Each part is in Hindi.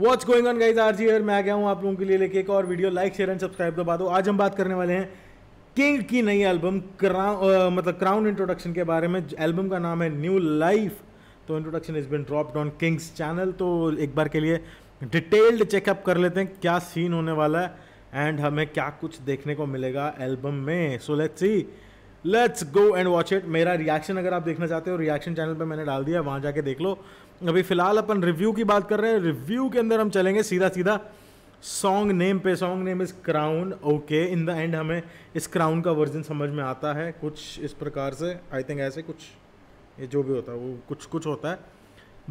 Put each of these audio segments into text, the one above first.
वॉच गोइंग ऑन गाइज आर जी मैं आ गया हूँ आप लोगों के लिए लेके एक और video like share and subscribe बात हो आज हम बात करने वाले हैं किंग की नई एल्बम क्राउन मतलब क्राउन इंट्रोडक्शन के बारे में एल्बम का नाम है न्यू लाइफ तो introduction is been dropped on King's channel तो एक बार के लिए डिटेल्ड चेकअप कर लेते हैं क्या सीन होने वाला है एंड हमें क्या कुछ देखने को मिलेगा एल्बम में so let's see let's go and watch it मेरा रिएक्शन अगर आप देखना चाहते हो रिएक्शन चैनल पे मैंने डाल दिया वहाँ जाके देख लो अभी फिलहाल अपन रिव्यू की बात कर रहे हैं रिव्यू के अंदर हम चलेंगे सीधा सीधा सॉन्ग नेम पे song name is crown okay in the end हमें इस क्राउन का वर्जन समझ में आता है कुछ इस प्रकार से आई थिंक ऐसे कुछ ये जो भी होता है वो कुछ कुछ होता है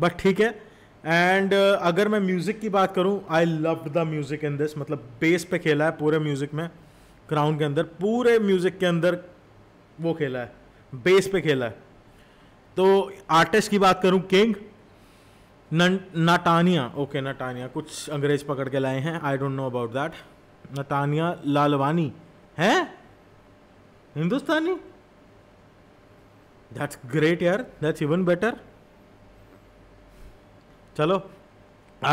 बट ठीक है एंड uh, अगर मैं म्यूज़िक की बात करूँ I love the music in this मतलब बेस पे खेला है पूरे म्यूज़िक में क्राउन के अंदर पूरे म्यूज़िक के अंदर वो खेला है बेस पे खेला है तो आर्टिस्ट की बात करूं किंग नटानिया ओके नटानिया कुछ अंग्रेज पकड़ के लाए हैं I don't know about that Natania Lalwani है हिंदुस्तानी दैट्स ग्रेट यार दैट्स इवन बेटर चलो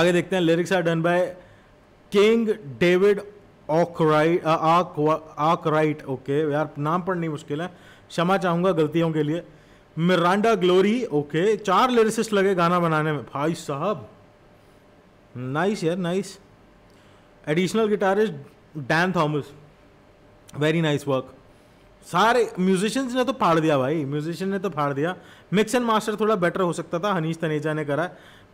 आगे देखते हैं lyrics are done by King David alright alright okay यार नाम पढ़नी मुश्किल है क्षमा चाहूंगा गलतियों के लिए मिरांडा ग्लोरी ओके चार लिरिसिस्ट लगे गाना बनाने में भाई साहब नाइस यार nice additional guitarist Dan Thomas very nice work सारे म्यूजिशियंस ने तो फाड़ दिया भाई म्यूजिशियन ने तो फाड़ दिया मिक्स एंड मास्टर थोड़ा बेटर हो सकता था हनीश तनेजा ने करा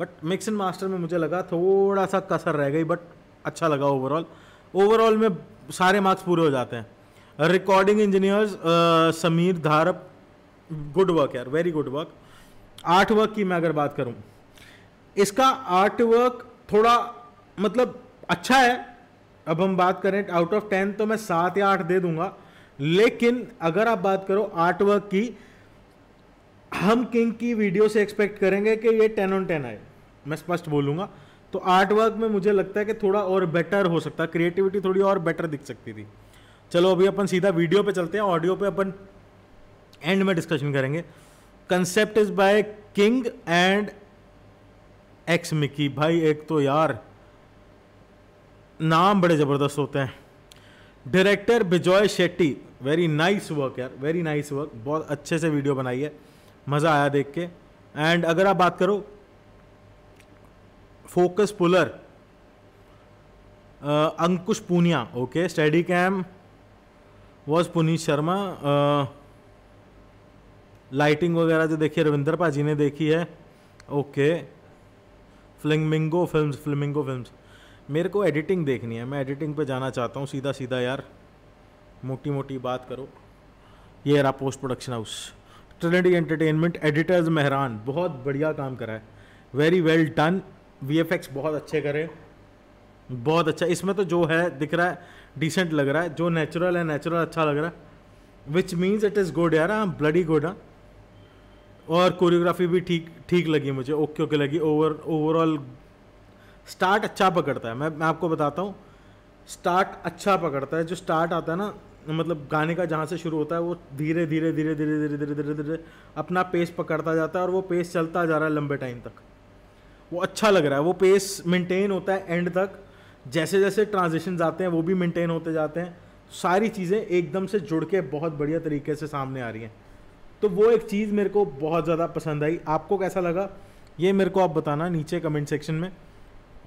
बट मिक्स एंड मास्टर में मुझे लगा थोड़ा सा कसर रह गई बट अच्छा लगा ओवरऑल ओवरऑल में सारे मार्क्स पूरे हो जाते हैं recording engineers Sameer Dharap good work यार very good work art work की मैं अगर बात करूं इसका आर्ट वर्क थोड़ा मतलब अच्छा है अब हम बात करें आउट ऑफ टेन तो मैं सात या आठ दे दूंगा लेकिन अगर आप बात करो आर्ट वर्क की हम किंग की वीडियो से एक्सपेक्ट करेंगे कि ये टेन ऑन टेन आए मैं स्पष्ट बोलूंगा तो आर्ट वर्क में मुझे लगता है कि थोड़ा और बेटर हो सकता है क्रिएटिविटी थोड़ी और बेटर दिख सकती थी चलो अभी अपन सीधा वीडियो पे चलते हैं ऑडियो पे अपन एंड में डिस्कशन करेंगे concept is by King and X Mickey भाई एक तो यार नाम बड़े ज़बरदस्त होते हैं director Bijoy Shetty very nice work यार वेरी नाइस वर्क बहुत अच्छे से वीडियो बनाई है मज़ा आया देख के एंड अगर आप बात करो focus puller Ankush Punia okay Steadicam was Puneet Sharma lighting वगैरह जो देखी रविंदर पाजी ने देखी है okay Flamingo Films Flamingo Films मेरे को एडिटिंग देखनी है मैं एडिटिंग पे जाना चाहता हूँ सीधा सीधा यार मोटी मोटी बात करो ये यार post production house Trinity Entertainment editors Mehran बहुत बढ़िया काम करा है very well done V F X बहुत अच्छे करें बहुत अच्छा इसमें तो जो है दिख रहा है डिसेंट लग रहा है जो नेचुरल है नेचुरल अच्छा लग रहा है which means it is good यार ब्लडी गुड हाँ और कोरियोग्राफी भी ठीक ठीक लगी मुझे ओके ओके लगी ओवर ओवरऑल स्टार्ट अच्छा पकड़ता है मैं मैं आपको बताता हूँ स्टार्ट अच्छा पकड़ता है जो स्टार्ट आता है ना मतलब गाने का जहाँ से शुरू होता है वो धीरे धीरे धीरे धीरे धीरे धीरे धीरे धीरे अपना पेस पकड़ता जाता है और वो पेस चलता जा रहा है लंबे टाइम तक वो अच्छा लग रहा है वो पेस मेंटेन होता है एंड तक जैसे जैसे ट्रांजिशन आते हैं वो भी मेंटेन होते जाते हैं सारी चीज़ें एकदम से जुड़ के बहुत बढ़िया तरीके से सामने आ रही हैं तो वो एक चीज़ मेरे को बहुत ज़्यादा पसंद आई आपको कैसा लगा ये मेरे को आप बताना नीचे कमेंट सेक्शन में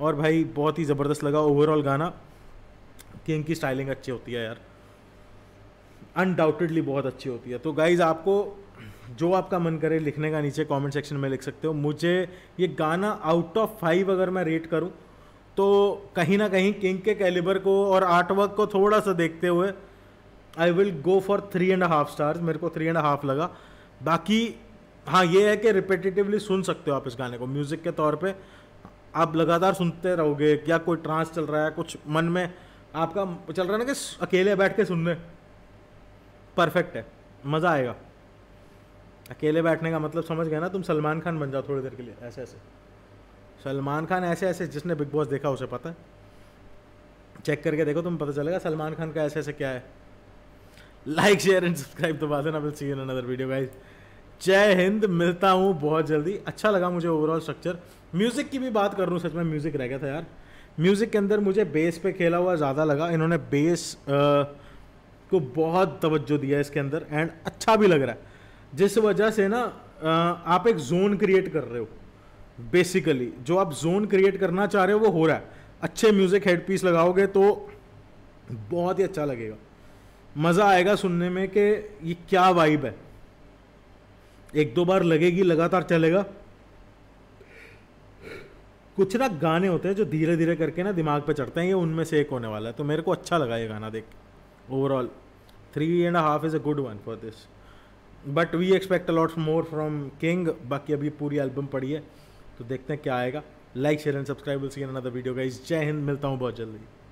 और भाई बहुत ही ज़बरदस्त लगा ओवरऑल गाना कि इनकी स्टाइलिंग अच्छी होती है यार अनडाउटेडली बहुत अच्छी होती है तो गाइज़ आपको जो आपका मन करे लिखने का नीचे कमेंट सेक्शन में लिख सकते हो मुझे ये गाना आउट ऑफ फाइव अगर मैं रेट करूँ तो कहीं ना कहीं किंग के कैलिबर को और आर्टवर्क को थोड़ा सा देखते हुए I will go for three and half stars मेरे को थ्री एंड हाफ लगा बाकी हाँ ये है कि रिपीटेटिवली सुन सकते हो आप इस गाने को म्यूज़िक के तौर पे आप लगातार सुनते रहोगे क्या कोई ट्रांस चल रहा है कुछ मन में आपका चल रहा है ना कि अकेले बैठ के सुनने परफेक्ट है मज़ा आएगा अकेले बैठने का मतलब समझ गया ना तुम सलमान खान बन जाओ थोड़ी देर के लिए ऐसे ऐसे सलमान खान ऐसे ऐसे जिसने बिग बॉस देखा उसे पता है चेक करके देखो तुम पता चलेगा सलमान खान का ऐसे ऐसे क्या है लाइक शेयर एंड सब्सक्राइब तो बात है ना will see in another video guys Jai Hind मिलता हूँ बहुत जल्दी अच्छा लगा मुझे ओवरऑल स्ट्रक्चर म्यूज़िक की भी बात कर रहा हूँ सच में म्यूज़िक रह गया था यार म्यूज़िक के अंदर मुझे बेस पे खेला हुआ ज़्यादा लगा इन्होंने बेस आ, को बहुत तवज्जो दिया इसके अंदर एंड अच्छा भी लग रहा है जिस वजह से ना आप एक जोन क्रिएट कर रहे हो बेसिकली जो आप जोन क्रिएट करना चाह रहे हो वो हो रहा है अच्छे म्यूज़िक हेड पीस लगाओगे तो बहुत ही अच्छा लगेगा मज़ा आएगा सुनने में कि ये क्या वाइब है एक दो बार लगेगी लगातार चलेगा कुछ ना गाने होते हैं जो धीरे धीरे करके ना दिमाग पे चढ़ते हैं ये उनमें से एक होने वाला है तो मेरे को अच्छा लगा ये गाना देख overall three and half is a good one for this but we expect a lot more from King बाकी अभी पूरी एल्बम पड़ी है तो देखते हैं क्या आएगा like share and subscribe will see another video guys Jai Hind मिलता हूँ बहुत जल्दी